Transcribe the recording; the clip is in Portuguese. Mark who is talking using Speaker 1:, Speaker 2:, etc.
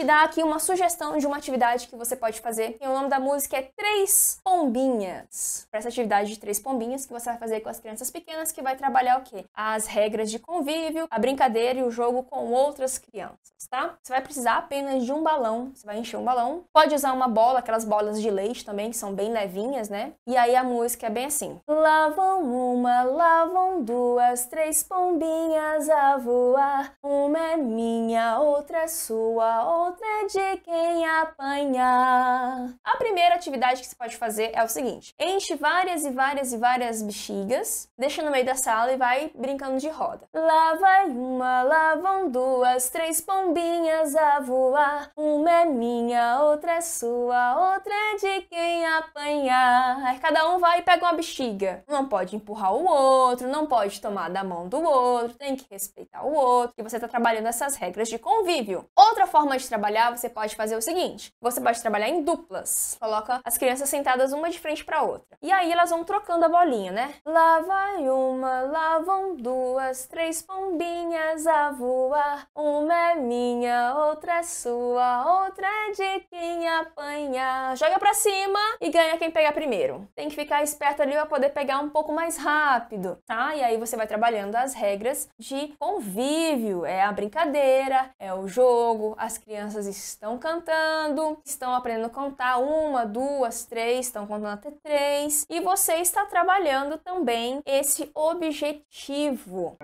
Speaker 1: te dar aqui uma sugestão de uma atividade que você pode fazer. E o nome da música é Três Pombinhas. Para essa atividade de Três Pombinhas, que você vai fazer com as crianças pequenas, que vai trabalhar o quê? As regras de convívio, a brincadeira e o jogo com outras crianças, tá? Você vai precisar apenas de um balão, você vai encher um balão. Pode usar uma bola, aquelas bolas de leite também, que são bem levinhas, né? E aí a música é bem assim. lavam uma, lavam duas, três pombinhas a voar. Uma é minha, outra é sua, outra outra é né, de quem apanhar. A primeira atividade que você pode fazer é o seguinte: enche várias e várias e várias bexigas, deixa no meio da sala e vai brincando de roda. Lá vai uma, lá estavam duas, três pombinhas a voar. Uma é minha, outra é sua, outra é de quem apanhar. Aí cada um vai e pega uma bexiga. Não pode empurrar o outro, não pode tomar da mão do outro, tem que respeitar o outro. E você está trabalhando essas regras de convívio. Outra forma de trabalhar, você pode fazer o seguinte: você pode trabalhar em duplas. Coloca as crianças sentadas uma de frente para outra. E aí elas vão trocando a bolinha, né? Lá vai uma, lá vão duas, três pombinhas a voar uma é minha, outra é sua, outra é de quem apanhar. Joga pra cima e ganha quem pegar primeiro. Tem que ficar esperto ali pra poder pegar um pouco mais rápido, tá? E aí você vai trabalhando as regras de convívio. É a brincadeira, é o jogo, as crianças estão cantando, estão aprendendo a contar uma, duas, três, estão contando até três. E você está trabalhando também esse objetivo.